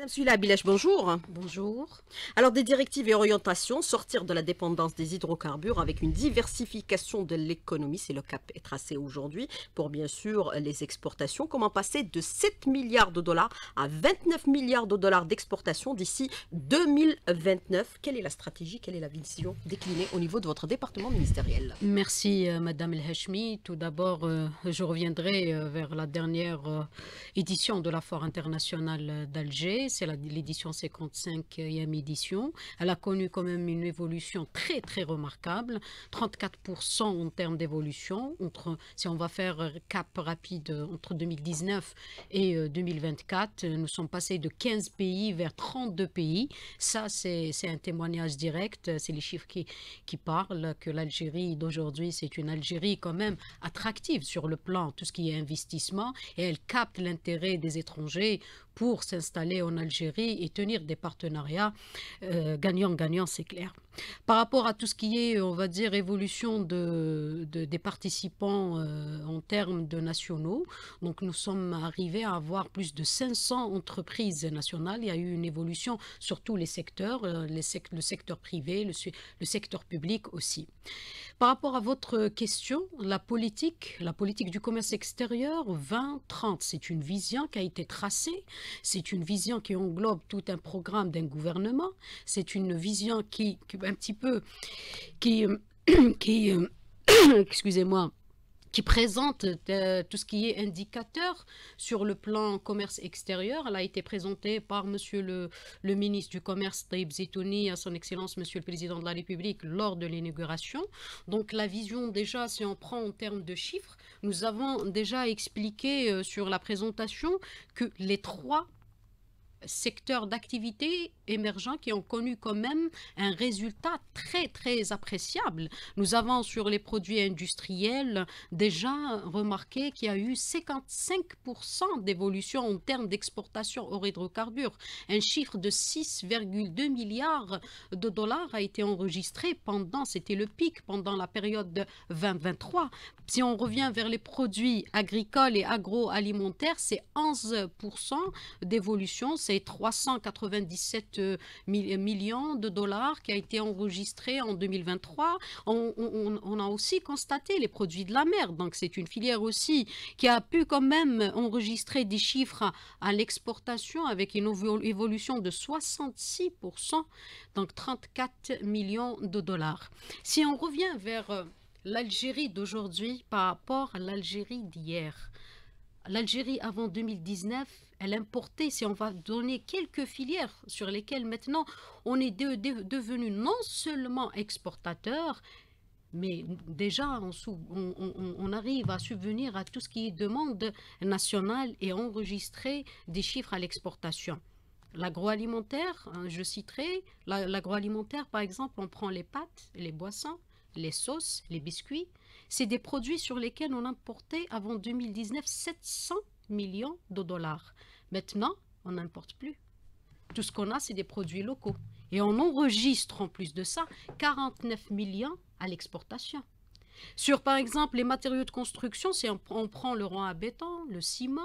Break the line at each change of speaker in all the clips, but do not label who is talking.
Madame Suila Bilèche, bonjour. Bonjour. Alors, des directives et orientations, sortir de la dépendance des hydrocarbures avec une diversification de l'économie, c'est le cap est tracé aujourd'hui pour bien sûr les exportations. Comment passer de 7 milliards de dollars à 29 milliards de dollars d'exportation d'ici 2029 Quelle est la stratégie, quelle est la vision déclinée au niveau de votre département ministériel
Merci, euh, Madame El Hashmi. Tout d'abord, euh, je reviendrai euh, vers la dernière édition de la Foire internationale d'Alger c'est l'édition 55e édition. Elle a connu quand même une évolution très très remarquable, 34% en termes d'évolution, entre si on va faire cap rapide entre 2019 et 2024, euh, nous sommes passés de 15 pays vers 32 pays. Ça, c'est un témoignage direct, c'est les chiffres qui, qui parlent que l'Algérie d'aujourd'hui, c'est une Algérie quand même attractive sur le plan tout ce qui est investissement et elle capte l'intérêt des étrangers pour s'installer en Algérie et tenir des partenariats euh, gagnant-gagnant, c'est clair. Par rapport à tout ce qui est, on va dire, évolution de, des participants euh, en termes de nationaux, donc nous sommes arrivés à avoir plus de 500 entreprises nationales. Il y a eu une évolution sur tous les secteurs, euh, le secteur privé, le, secteur public aussi. Par rapport à votre question, la politique, la politique du commerce extérieur 2030, c'est une vision qui a été tracée c'est une vision qui englobe tout un programme d'un gouvernement. C'est une vision qui, un petit peu, qui, euh, qui euh, excusez-moi, qui présente euh, tout ce qui est indicateur sur le plan commerce extérieur. Elle a été présentée par Monsieur le, ministre du Commerce, Taïb Zitouni, à son Excellence Monsieur le Président de la République, lors de l'inauguration. Donc la vision, déjà, si on prend en termes de chiffres, nous avons déjà expliqué euh, sur la présentation que les trois secteurs d'activité émergents qui ont connu quand même un résultat très très appréciable. Nous avons sur les produits industriels déjà remarqué qu'il y a eu 55% d'évolution en termes d'exportation hors hydrocarbures. Un chiffre de 6,2 milliards de dollars a été enregistré pendant, c'était le pic, pendant la période 2023. Si on revient vers les produits agricoles et agroalimentaires, c'est 11% d'évolution, c'est 397 euh, millions de dollars qui a été enregistré en 2023. On, a aussi constaté les produits de la mer, donc c'est une filière aussi qui a pu quand même enregistrer des chiffres à, à l'exportation avec une évolution de 66%, donc 34 millions de dollars. Si on revient vers euh, l'Algérie d'aujourd'hui par rapport à l'Algérie d'hier. L'Algérie avant 2019, elle importait, si on va donner quelques filières sur lesquelles maintenant on est devenu non seulement exportateur, mais déjà on, arrive à subvenir à tout ce qui est demande nationale et enregistrer des chiffres à l'exportation. L'agroalimentaire, hein, je citerai, l'agroalimentaire par exemple, on prend les pâtes, et les boissons, les sauces, les biscuits, c'est des produits sur lesquels on importait avant 2019 700 millions de dollars. Maintenant, on n'importe plus. Tout ce qu'on a, c'est des produits locaux. Et on enregistre en plus de ça 49 millions à l'exportation. Sur par exemple les matériaux de construction, si on, prend le rang à béton, le ciment.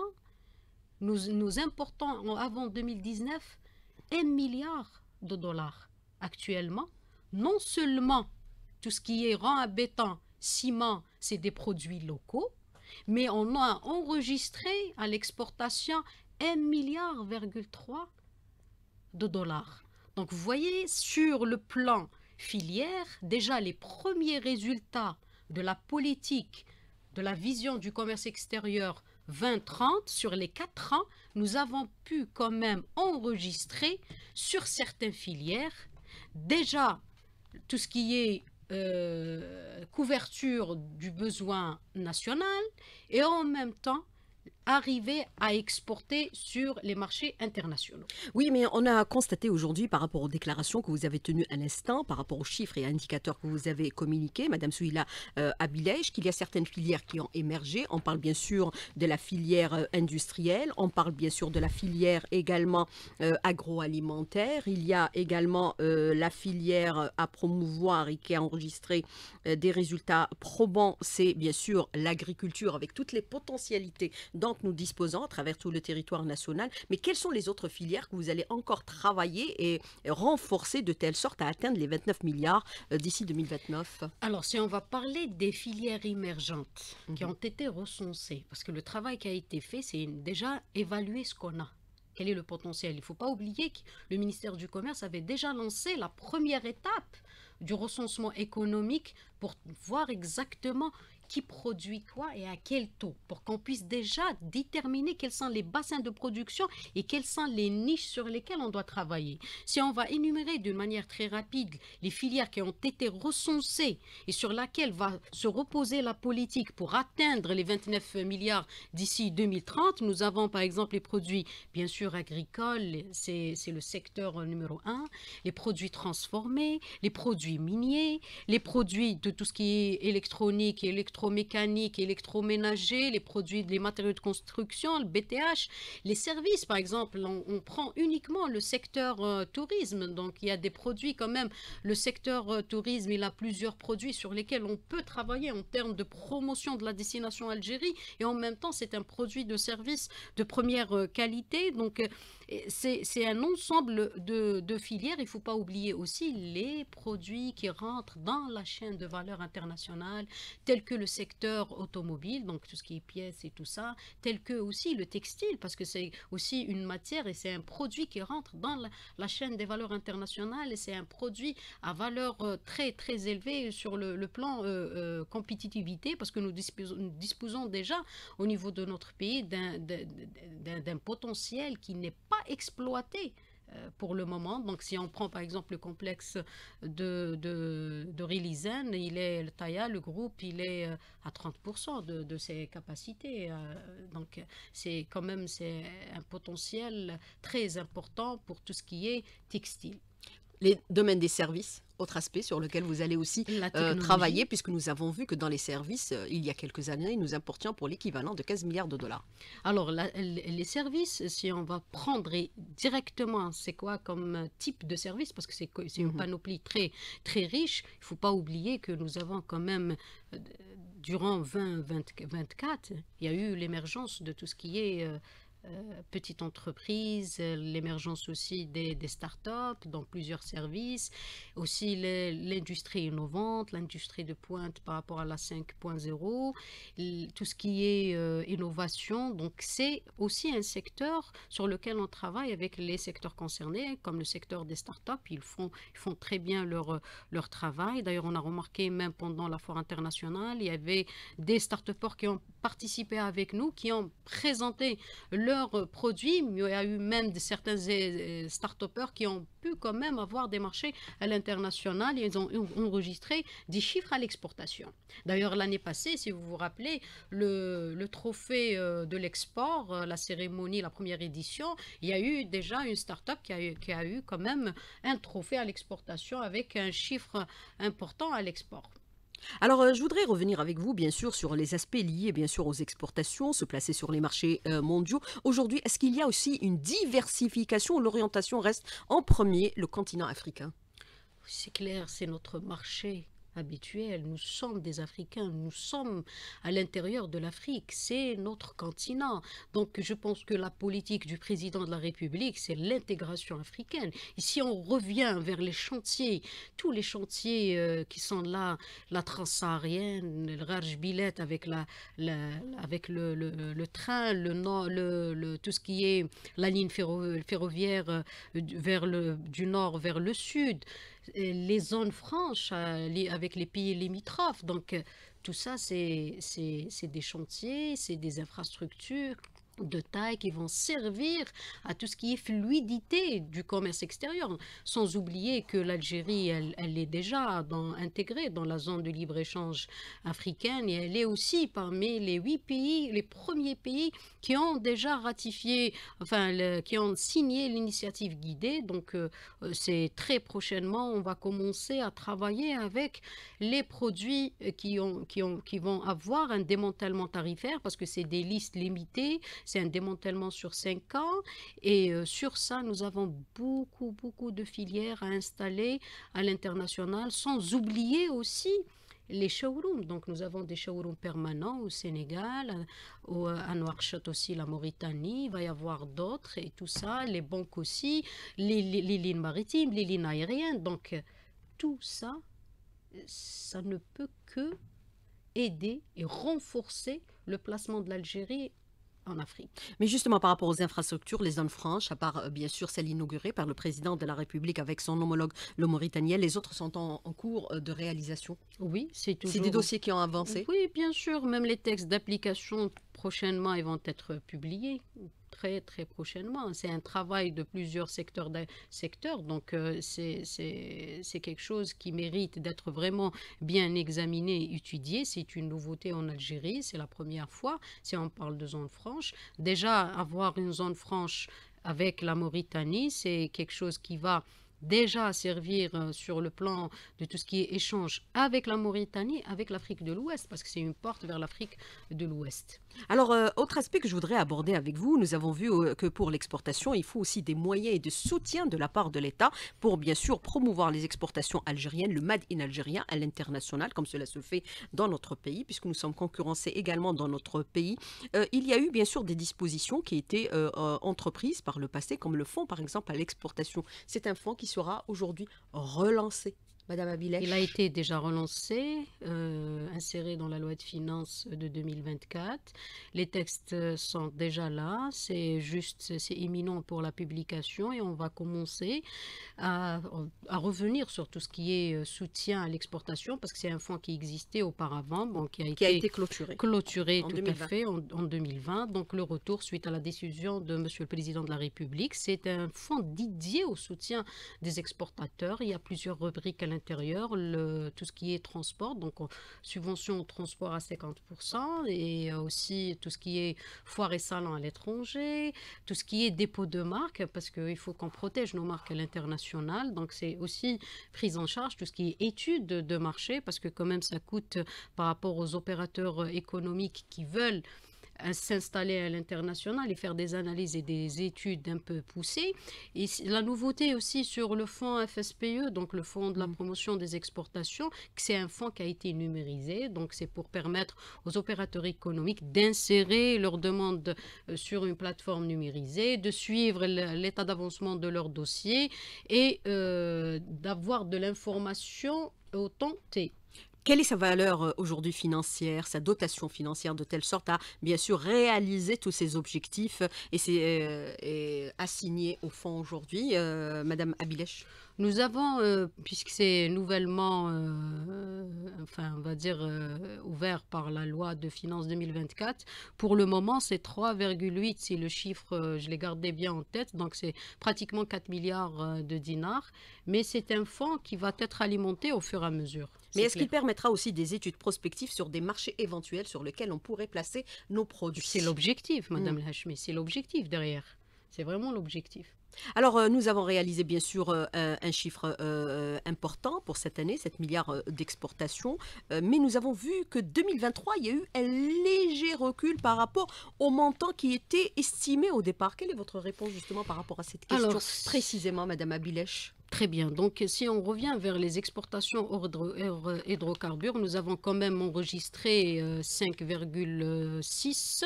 Nous, nous importons avant 2019 1 milliard de dollars. Actuellement, non seulement tout ce qui est rang à béton, ciment, c'est des produits locaux, mais on a enregistré à l'exportation 1,3 milliard de dollars. Donc vous voyez, sur le plan filière, déjà les premiers résultats de la politique, de la vision du commerce extérieur 2030, sur les 4 ans, nous avons pu quand même enregistrer sur certaines filières déjà tout ce qui est euh, couverture du besoin national et en même temps arriver à exporter sur les marchés internationaux.
Oui, mais on a constaté aujourd'hui par rapport aux déclarations que vous avez tenues à l'instant, par rapport aux chiffres et indicateurs que vous avez communiqués, Madame Souila euh, qu'il y a certaines filières qui ont émergé. On parle bien sûr de la filière euh, industrielle, on parle bien sûr de la filière également euh, agroalimentaire, il y a également euh, la filière à promouvoir et qui a enregistré des résultats probants, c'est bien sûr l'agriculture avec toutes les potentialités dans nous disposons à travers tout le territoire national, mais quelles sont les autres filières que vous allez encore travailler et renforcer de telle sorte à atteindre les 29 milliards euh, d'ici
2029 Alors, si on va parler des filières émergentes qui mhm. ont été recensées, parce que le travail qui a été fait, c'est déjà évaluer ce qu'on a quel est le potentiel. Il ne faut pas oublier que le ministère du Commerce avait déjà lancé la première étape du recensement économique pour voir exactement qui produit quoi et à quel taux, pour qu'on puisse déjà déterminer quels sont les bassins de production et quelles sont les niches sur lesquelles on doit travailler. Si on va énumérer d'une manière très rapide les filières qui ont été recensées et sur laquelle va se reposer la politique pour atteindre les 29 milliards d'ici 2030, nous avons par exemple les produits, bien sûr, agricoles, c'est le secteur numéro un, les produits transformés, les produits miniers, les produits de tout ce qui est électronique et électronique électromécaniques, électroménager, les produits, les matériaux de construction, le BTH, les services par exemple. On, prend uniquement le secteur euh, tourisme, donc il y a des produits quand même. Le secteur euh, tourisme, il a plusieurs produits sur lesquels on peut travailler en termes de promotion de la destination Algérie et en même temps c'est un produit de service de première euh, qualité. Donc c'est un ensemble de, de filières. Il ne faut pas oublier aussi les produits qui rentrent dans la chaîne de valeur internationale, tels que le le secteur automobile, donc tout ce qui est pièces et tout ça, tel que aussi le textile, parce que c'est aussi une matière et c'est un produit qui rentre dans la, chaîne des valeurs internationales et c'est un produit à valeur euh, très très élevée sur le, plan euh, euh, compétitivité, parce que nous disposons, nous disposons, déjà au niveau de notre pays d'un potentiel qui n'est pas exploité euh, pour le moment. Donc, si on prend par exemple le complexe de, de, Rilizen, il est, le TAIA, le groupe, il est euh, à 30% de, de, ses capacités. Euh, donc, c'est quand même c'est un potentiel très important pour tout ce qui est textile les domaines des services, autre aspect sur lequel vous allez aussi euh, travailler,
puisque nous avons vu que dans les services, euh, il y a quelques années, nous importions pour l'équivalent
de 15 milliards de dollars. Alors, les services, si on va prendre directement, c'est quoi comme euh, type de service Parce que c'est une mhm. panoplie très, très riche. Il ne faut pas oublier que nous avons quand même... durant 2024, 20, il y a eu l'émergence de tout ce qui est euh, petites entreprises, l'émergence aussi des, des startups dans plusieurs services, aussi l'industrie innovante, l'industrie de pointe par rapport à la 5.0, tout ce qui est euh, innovation. Donc c'est aussi un secteur sur lequel on travaille avec les secteurs concernés, comme le secteur des startups. Ils font, ils font très bien leur, leur travail. D'ailleurs, on a remarqué même pendant la foire internationale, il y avait des startups qui ont participé avec nous, qui ont présenté leur euh, produits. Il y a eu même certains euh, euh, start-upers qui ont pu quand même avoir des marchés à l'international et ils ont enregistré des chiffres à l'exportation. D'ailleurs, l'année passée, si vous vous rappelez, le, trophée de l'export, la cérémonie, la première édition, il y a eu déjà une start-up qui a eu quand même un trophée à l'exportation avec un chiffre important à l'export.
Alors, euh, je voudrais revenir avec vous, bien sûr, sur les aspects liés, bien sûr, aux exportations, se placer sur les marchés euh, mondiaux. Aujourd'hui, est-ce qu'il y a aussi une diversification L'orientation
reste en premier le continent africain. C'est clair, c'est notre marché habituel. nous sommes des Africains, nous sommes à l'intérieur de l'Afrique, c'est notre continent. Donc je pense que la politique du président de la République, c'est l'intégration africaine. Ici, on revient vers les chantiers, tous les chantiers euh, qui sont là, la transsaharienne, le Raj Billet avec, la, avec le, le, le, train, le, tout ce qui est la ligne ferroviaire euh, vers le, du nord vers le sud, euh, les zones franches euh, avec les pays limitrophes. Donc euh, tout ça, c'est des chantiers, c'est des infrastructures de taille qui vont servir à tout ce qui est fluidité du commerce extérieur, sans oublier que l'Algérie, elle, est déjà intégrée dans la zone de libre-échange africaine et elle est aussi parmi les huit pays, les premiers pays qui ont déjà ratifié, enfin, qui ont signé l'initiative guidée. Donc, euh, euh, c'est très prochainement, on va commencer à travailler avec les produits euh, qui, ont, qui, ont, qui vont avoir un démantèlement tarifaire parce que c'est des listes limitées c'est un démantèlement sur cinq ans. Et euh, sur ça, nous avons beaucoup, beaucoup de filières à installer à l'international, sans oublier aussi les showrooms. Donc nous avons des showrooms permanents au Sénégal, euh, au, euh, à Noirchot aussi, la Mauritanie, il va y avoir d'autres et tout ça, les banques aussi, les, les, lignes maritimes, les lignes aériennes. Donc tout ça, ça ne peut que aider et renforcer le placement de l'Algérie en Afrique.
Mais justement, par rapport aux infrastructures, les zones franches, à part euh, bien sûr celle inaugurée par le président de la République avec son homologue le Mauritanien, les autres sont en, cours euh, de réalisation.
Oui, c'est tout. C'est des dossiers qui ont avancé. Oui, bien sûr. Même les textes d'application prochainement, vont être publiés très très prochainement. C'est un travail de plusieurs secteurs, secteurs donc euh, c'est quelque chose qui mérite d'être vraiment bien examiné, étudié. C'est une nouveauté en Algérie, c'est la première fois, si on parle de zone franche. Déjà, avoir une zone franche avec la Mauritanie, c'est quelque chose qui va déjà à servir euh, sur le plan de tout ce qui est échange avec la Mauritanie, avec l'Afrique de l'Ouest, parce que c'est une porte vers l'Afrique de l'Ouest. Alors,
euh, autre aspect que je voudrais aborder avec vous, nous avons vu euh, que pour l'exportation, il faut aussi des moyens et de soutien de la part de l'État pour bien sûr promouvoir les exportations algériennes, le MAD in algérien à l'international, comme cela se fait dans notre pays, puisque nous sommes concurrencés également dans notre pays. il y a eu bien sûr des dispositions qui étaient entreprises par le passé, comme le fonds par exemple à l'exportation. C'est un fonds qui sera aujourd'hui relancé. Madame Il a été
déjà relancé, euh, inséré dans la loi de finances de 2024. Les textes sont déjà là, c'est juste, c'est imminent pour la publication et on va commencer à, revenir sur tout ce qui est euh, soutien à l'exportation parce que c'est un fonds qui existait auparavant, bon, qui, a, été, clôturé. Clôturé tout à fait en, 2020. Donc le retour suite à la décision de Monsieur le Président de la République, c'est un fonds dédié au soutien des exportateurs. Il y a plusieurs rubriques à l'intérieur, tout ce qui est transport, donc subvention au transport à 50%, et euh, aussi tout ce qui est foire et salon à l'étranger, tout ce qui est dépôt de marque, parce qu'il faut qu'on protège nos marques à l'international, donc c'est aussi prise en charge, tout ce qui est étude de marché, parce que quand même ça coûte par rapport aux opérateurs euh, économiques qui veulent s'installer à l'international et faire des analyses et des études un peu poussées. Et la nouveauté aussi sur le fonds FSPE, donc le fonds de la mm. promotion des exportations, c'est un fonds qui a été numérisé, donc c'est pour permettre aux opérateurs économiques d'insérer leurs demandes euh, sur une plateforme numérisée, de suivre l'état d'avancement de leurs dossiers et euh, d'avoir de l'information au temps
quelle est sa valeur euh, aujourd'hui financière, sa dotation financière, de telle sorte à bien sûr réaliser tous ses objectifs euh, et, ses, euh, assigné au fond aujourd'hui,
Madame Abilèche nous avons, euh, puisque c'est nouvellement, euh, euh, enfin, on va dire, ouvert par la loi de finances 2024, pour le moment, c'est 3,8, c'est le chiffre, je l'ai gardé bien en tête, donc c'est pratiquement 4 milliards de dinars, mais c'est un fonds qui va être alimenté au fur et à mesure. Mais est-ce qu'il
permettra aussi des études prospectives sur des marchés éventuels sur lesquels on pourrait placer nos produits C'est
l'objectif, mm. Madame mmh. c'est l'objectif derrière. C'est vraiment l'objectif.
Alors, euh, nous avons réalisé bien sûr euh, euh, un, chiffre important pour cette année, 7 milliards d'exportations, mais nous avons vu que 2023, il y a eu un léger recul par rapport au montant qui était estimé au départ. Quelle est votre réponse justement par rapport à cette question précisément,
Madame Abilèche Très bien. Donc, si on revient vers les exportations hydrocarbures, nous avons quand même enregistré 5,6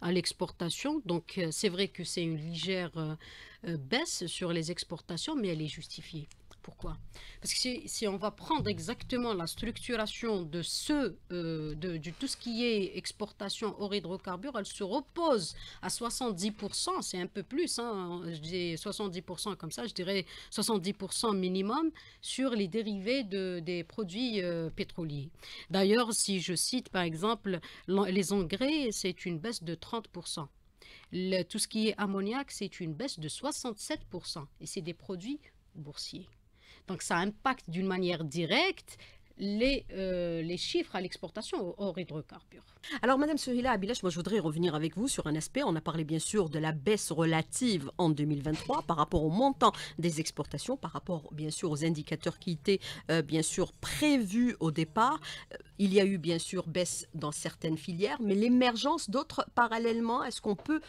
à l'exportation. Donc, c'est vrai que c'est une légère euh, baisse sur les exportations, mais elle est justifiée. Pourquoi Parce que si, on va prendre exactement la structuration de ce, euh, de, tout ce qui est exportation hors hydrocarbures, elle se repose à 70%, c'est un peu plus, hein. je 70% comme ça, je dirais 70% minimum sur les dérivés des produits euh, pétroliers. D'ailleurs, si je cite par exemple les engrais, c'est une baisse de 30% tout ce qui est ammoniac, c'est une baisse de 67%. Et c'est des produits boursiers. Donc ça impacte d'une manière directe euh, les, chiffres à l'exportation hors hydrocarbures. Alors, Madame Sohila
Abilash, moi je voudrais revenir avec vous sur un aspect. On a parlé bien sûr de la baisse relative en 2023 par rapport au montant des exportations, par rapport bien sûr aux indicateurs qui étaient euh, bien sûr prévus au départ. Euh, il y a eu bien sûr baisse dans certaines filières, mais l'émergence d'autres parallèlement, est-ce qu'on peut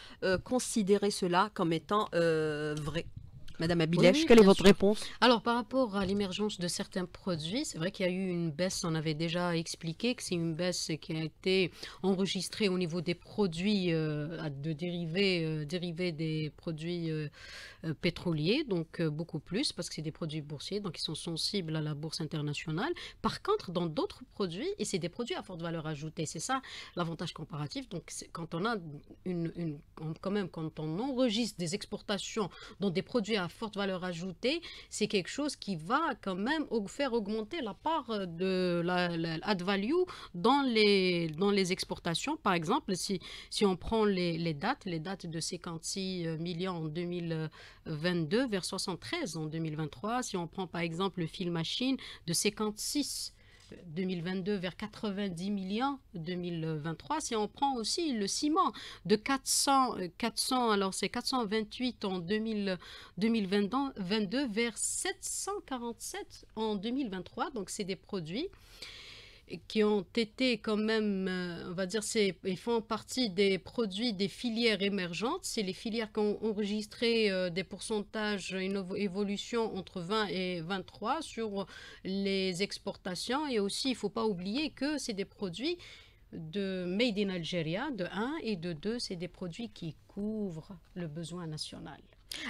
considérer cela comme étant vrai Madame Abilèche, quelle est votre réponse
Alors, par rapport à l'émergence de certains produits, c'est vrai qu'il y a eu une baisse, on avait déjà expliqué que c'est une baisse qui a été enregistrée au niveau des produits euh, de dérivés, euh, dérivés des produits euh, pétroliers, donc beaucoup plus, parce que c'est des produits boursiers, donc ils sont sensibles à la bourse internationale. Par contre, dans d'autres produits, et c'est des produits à forte valeur ajoutée, c'est ça l'avantage comparatif. Donc, quand on a une, quand même, quand on enregistre des exportations dans des produits à forte valeur ajoutée, c'est quelque chose qui va quand même faire augmenter la part de la, value dans les, dans les exportations. Par exemple, si, si on prend les, les dates, les dates de 56 euh, millions en 2022 vers 73 en 2023, si on prend par exemple le fil Machine de 56 2022 vers 90 millions 2023. Si on prend aussi le ciment de 400, 400 euh, alors c'est 428 en 2000, 2022 vers 747 en 2023. Donc c'est des produits qui ont été quand même, euh, on va dire, ils font partie des produits des filières émergentes. C'est les filières qui ont enregistré euh, des pourcentages évolution entre 20 et 23 sur les exportations. Et aussi, il ne faut pas oublier que c'est des produits de Made in Algeria, de 1, et de 2, c'est des produits qui couvrent le besoin national.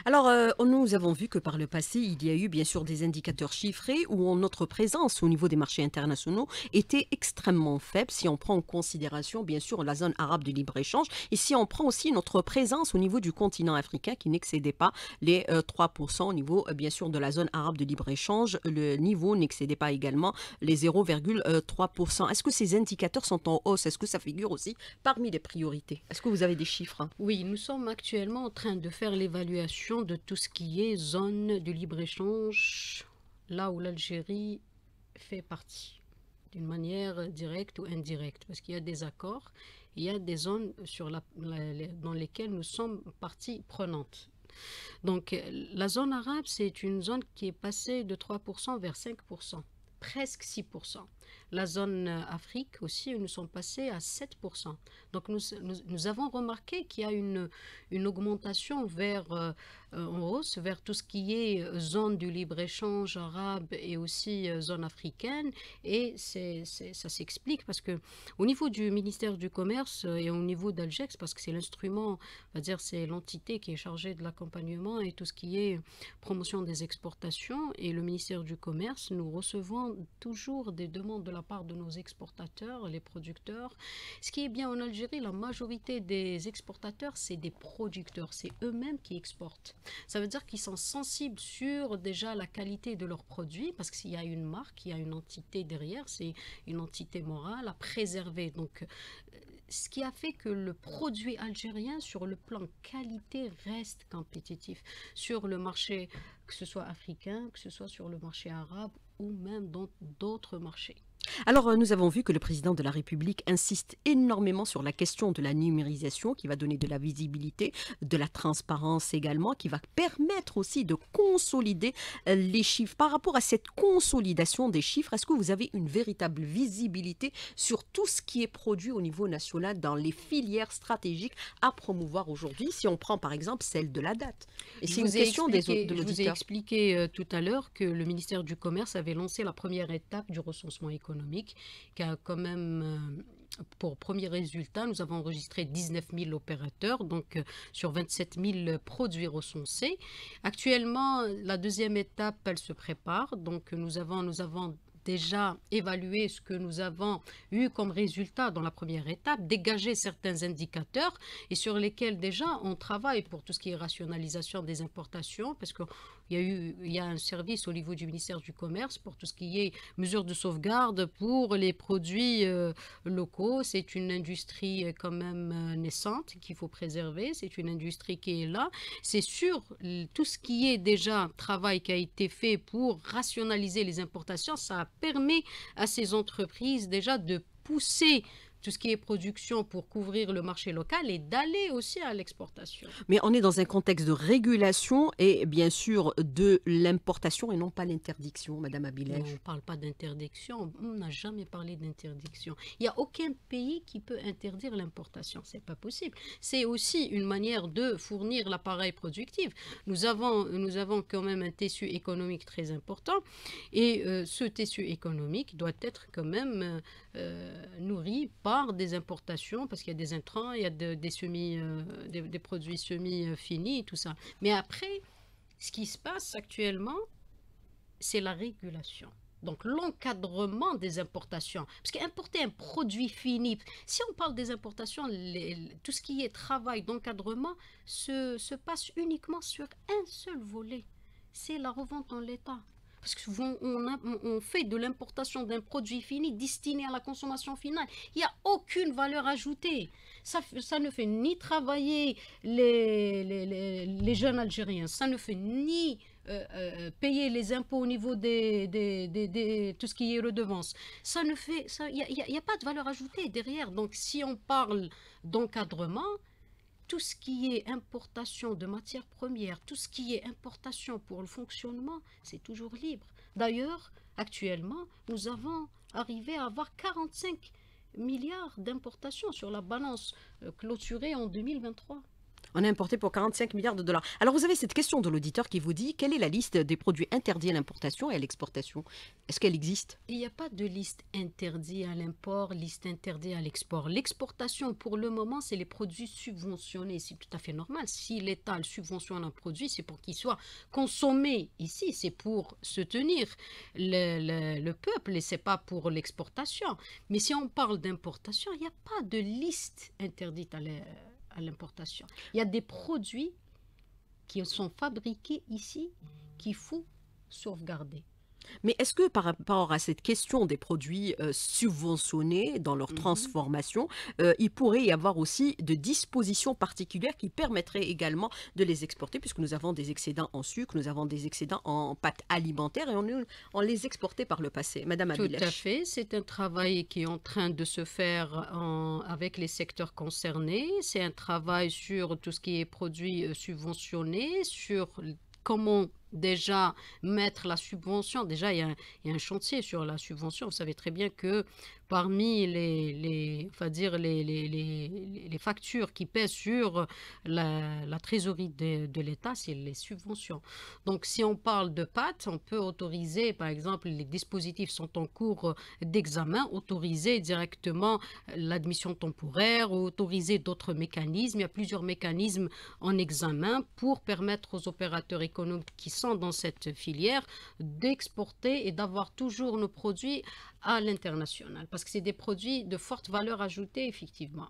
Alors, euh, nous avons vu que par le passé, il y a eu bien sûr des indicateurs chiffrés où notre présence au niveau des marchés internationaux était extrêmement faible si on prend en considération bien sûr la zone arabe de libre-échange et si on prend aussi notre présence au niveau du continent africain qui n'excédait pas les 3% euh, au niveau euh, bien sûr de la zone arabe de libre-échange, le niveau n'excédait pas également les 0,3%. Est-ce que ces indicateurs sont en hausse Est-ce que ça figure aussi parmi les priorités Est-ce que vous
avez des chiffres hein? Oui, nous sommes actuellement en train de faire l'évaluation de tout ce qui est zone de libre-échange, là où l'Algérie fait partie, d'une manière directe ou indirecte, parce qu'il y a des accords, il y a des zones dans lesquelles nous sommes partie prenante. Donc la zone arabe, c'est une zone qui est passée de 3% vers 5%, presque 6%. La zone euh, Afrique aussi, nous sommes passés à 7%. Donc nous, nous, avons remarqué qu'il y a une, une augmentation vers, euh, euh, en hausse vers tout ce qui est zone du libre-échange arabe et aussi zone africaine. Et c'est, ça s'explique parce que au niveau du ministère du Commerce et au niveau d'Algex, parce que c'est l'instrument, dire c'est l'entité qui est chargée de l'accompagnement et tout ce qui est promotion des exportations et le ministère du Commerce, nous recevons toujours des demandes de la part de nos exportateurs, les producteurs. Ce qui est bien en Algérie, la majorité des exportateurs, c'est des producteurs, c'est eux-mêmes qui exportent. Ça veut dire qu'ils sont sensibles sur déjà la qualité de leurs produits, parce qu'il y a une marque, il y a une entité derrière, c'est une entité morale à préserver. Donc, euh, ce qui a fait que le produit algérien, sur le plan qualité, reste compétitif sur le marché, que ce soit africain, que ce soit sur le marché arabe ou même dans d'autres marchés.
Alors, euh, nous avons vu que le président de la République insiste énormément sur la question de la numérisation qui va donner de la visibilité, de la transparence également, qui va permettre aussi de consolider euh, les chiffres. Par rapport à cette consolidation des chiffres, est-ce que vous avez une véritable visibilité sur tout ce qui est produit au niveau national dans les filières stratégiques à promouvoir aujourd'hui, si on prend par exemple celle de la date Et c'est question de Je vous ai
expliqué euh, tout à l'heure que le ministère du Commerce avait lancé la première étape du recensement économique économique, qui a quand même euh, pour premier résultat, nous avons enregistré 19 000 opérateurs, donc euh, sur 27 000 produits recensés. Actuellement, la deuxième étape, elle se prépare. Donc, nous avons, nous avons déjà évalué ce que nous avons eu comme résultat dans la première étape, dégager certains indicateurs et sur lesquels déjà on travaille pour tout ce qui est rationalisation des importations, parce qu'il y a eu il y a un service au niveau du ministère du Commerce pour tout ce qui est mesures de sauvegarde pour les produits euh, locaux. C'est une industrie euh, quand même euh, naissante qu'il faut préserver. C'est une industrie qui est là. C'est sur tout ce qui est déjà travail qui a été fait pour rationaliser les importations, ça a permet à ces entreprises déjà de pousser tout ce qui est production pour couvrir le marché local et d'aller aussi à l'exportation.
Mais on est dans un contexte de régulation et bien sûr de l'importation et non pas l'interdiction, Madame Abilèche. on ne
parle pas d'interdiction, on n'a jamais parlé d'interdiction. Il n'y a aucun pays qui peut interdire l'importation, c'est pas possible. C'est aussi une manière de fournir l'appareil productif. Nous avons, nous avons quand même un tissu économique très important et euh, ce tissu économique doit être quand même euh, euh, nourri des importations, parce qu'il y a des intrants, il y a des, semis, euh, des, produits semi-finis, tout ça. Mais après, ce qui se passe actuellement, c'est la régulation. Donc l'encadrement des importations. Parce qu'importer un produit fini, si on parle des importations, tout ce qui est travail d'encadrement se, se passe uniquement sur un seul volet. C'est la revente en l'état. Parce que souvent, on, fait de l'importation d'un produit fini destiné à la consommation finale. Il n'y a aucune valeur ajoutée. Ça, ça ne fait ni travailler les, les, les, jeunes Algériens, ça ne fait ni euh, euh, payer les impôts au niveau de tout ce qui est redevance. Ça ne fait, il n'y a, pas de valeur ajoutée derrière. Donc, si on parle d'encadrement, tout ce qui est importation de matières premières, tout ce qui est importation pour le fonctionnement, c'est toujours libre. D'ailleurs, actuellement, nous avons arrivé à avoir 45 milliards d'importations sur la balance euh, clôturée en 2023
on a importé pour 45 milliards de dollars. Alors vous avez cette question de l'auditeur qui vous dit quelle est la
liste des produits interdits à l'importation et à l'exportation Est-ce qu'elle existe Il n'y a pas de liste interdite à l'import, liste interdite à l'export. L'exportation, pour le moment, c'est les produits subventionnés. C'est tout à fait normal. Si l'État subventionne un produit, c'est pour qu'il soit consommé ici, c'est pour soutenir le, le, peuple et c'est pas pour l'exportation. Mais si on parle d'importation, il n'y a pas de liste interdite à l'exportation l'importation. Il y a des produits qui sont fabriqués ici qu'il faut sauvegarder.
Mais est-ce que par rapport à cette question des produits euh, subventionnés dans leur mmh transformation, euh, il pourrait y avoir aussi de dispositions particulières qui permettraient également de les exporter, puisque nous avons des excédents en sucre, nous avons des excédents en pâte alimentaire et on, les exportait par le passé. Madame Abilèche. Tout à
fait. C'est un travail qui est en train de se faire avec les secteurs concernés. C'est un travail sur tout ce qui est produits euh, subventionnés, sur comment déjà mettre la subvention. Déjà, il y, a, un chantier sur la subvention. Vous savez très bien que parmi les, les dire les, les, les, factures qui pèsent sur la, trésorerie de, de l'État, c'est les subventions. Donc, si on parle de PAT, on peut autoriser, par exemple, les dispositifs sont en cours d'examen, autoriser directement l'admission temporaire, autoriser d'autres mécanismes. Il y a plusieurs mécanismes en examen pour permettre aux opérateurs économiques qui dans cette filière d'exporter et d'avoir toujours nos produits à l'international parce que c'est des produits de forte valeur ajoutée effectivement.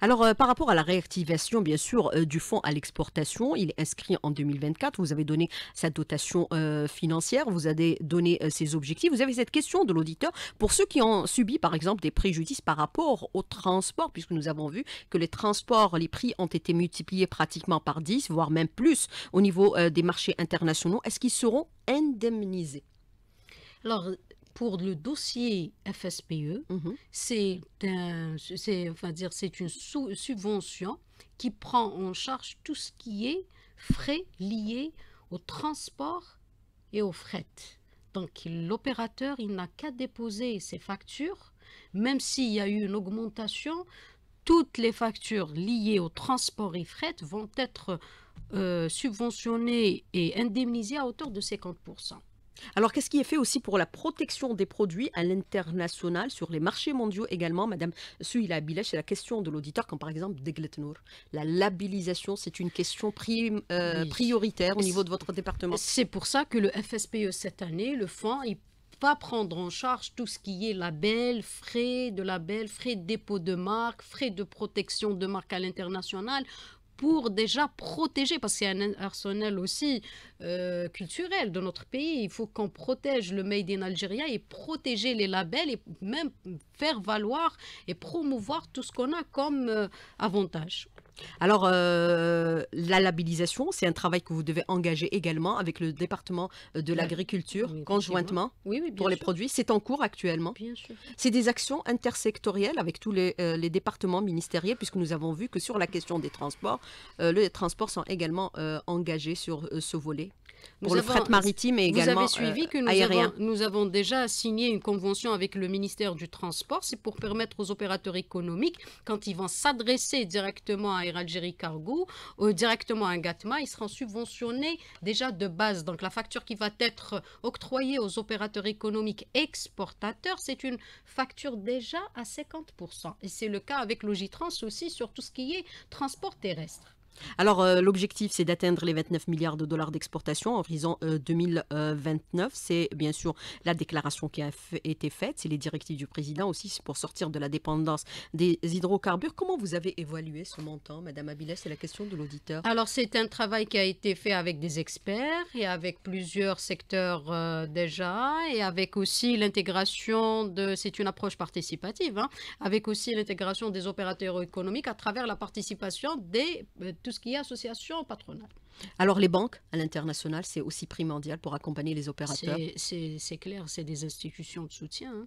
Alors, euh, par rapport à la réactivation, bien sûr, euh, du fonds à l'exportation, il est inscrit en 2024. Vous avez donné sa dotation euh, financière, vous avez donné ses objectifs. Vous avez cette question de l'auditeur pour ceux qui ont subi, par exemple, des préjudices par rapport au transport, puisque nous avons vu que les transports, les prix ont été multipliés pratiquement par 10, voire même plus au niveau des marchés internationaux. Est-ce qu'ils
seront indemnisés Alors, pour le dossier FSPE, mhm. c'est dire, c'est une subvention qui prend en charge tout ce qui est frais liés au transport et aux fret. Donc l'opérateur, il n'a qu'à déposer ses factures, même s'il y a eu une augmentation, toutes les factures liées au transport et fret vont être euh, subventionnées et indemnisées à hauteur de 50%. Alors, qu'est-ce qui est fait aussi
pour la protection des produits à l'international, sur les marchés mondiaux également Madame Suhila bilèche c'est la question de l'auditeur, comme par exemple Degletnour. La
labellisation, c'est une question euh, prioritaire au niveau de votre département. C'est pour ça que le FSPE, cette année, le fonds, il va prendre en charge tout ce qui est label, frais de label, frais de dépôt de marque, frais de protection de marque à l'international pour déjà protéger, parce qu'il y a un arsenal aussi euh, culturel de notre pays, il faut qu'on protège le Made in Algérien et protéger les labels et même faire valoir et promouvoir tout ce qu'on a comme euh, avantage.
Alors, euh, la labellisation, c'est un travail que vous devez engager également avec le département euh, de l'agriculture conjointement pour les produits. C'est en cours actuellement. C'est des actions intersectorielles avec tous euh, les, départements ministériels, puisque nous avons vu que sur la question des transports, les transports sont également engagés sur ce volet pour le maritime également vous avez suivi euh, que nous Avons,
nous avons déjà signé une convention avec le ministère du Transport. C'est pour permettre aux opérateurs économiques, quand ils vont s'adresser directement à Air Algérie Cargo euh, directement à Gatma, ils seront subventionnés déjà de base. Donc la facture qui va être octroyée aux opérateurs économiques exportateurs, c'est une facture déjà à 50%. Et c'est le cas avec Logitrans aussi sur tout ce qui est transport terrestre.
Alors, euh, l'objectif, c'est d'atteindre les 29 milliards de dollars d'exportation en horizon 2029. Euh, euh, c'est bien sûr la déclaration qui a été faite, c'est les directives du président aussi pour sortir de la dépendance des hydrocarbures. Comment vous avez évalué ce montant, Madame Abilès C'est la question de l'auditeur. Alors,
c'est un travail qui a été fait avec des experts et avec plusieurs secteurs déjà, et avec aussi l'intégration de. C'est une approche participative, hein, avec aussi l'intégration des opérateurs économiques à travers la participation des tout ce qui est association patronale.
Alors les banques à l'international, c'est aussi primordial pour accompagner les opérateurs. C'est clair, c'est des institutions de soutien. Hein.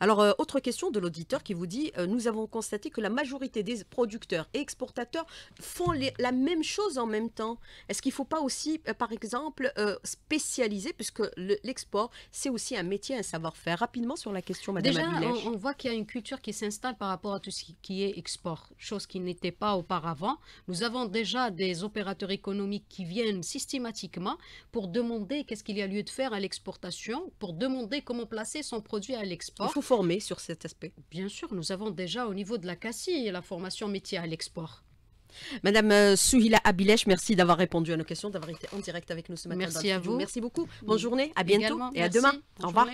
Alors, euh, autre question de l'auditeur qui vous dit euh, Nous avons constaté que la majorité des producteurs et exportateurs font la même chose en même temps. Est-ce qu'il ne faut pas aussi, euh, par exemple, spécialiser, puisque l'export, c'est aussi un métier, un savoir-faire Rapidement sur la question, Madame Déjà, on,
on, voit qu'il y a une culture qui s'installe par rapport à tout ce qui est export, chose qui n'était pas auparavant. Nous avons déjà des opérateurs économiques qui viennent systématiquement pour demander qu'est-ce qu'il y a lieu de faire à l'exportation, pour demander comment placer son produit à l'export. Il faut former sur cet aspect. Bien sûr, nous avons déjà au niveau de la Cassie la formation métier à l'export.
Madame euh, Souhila Abilesh, merci d'avoir répondu à nos questions, d'avoir été en direct avec nous ce matin. Merci à vous. Merci beaucoup. Bonne journée, à bientôt et à demain. Au revoir.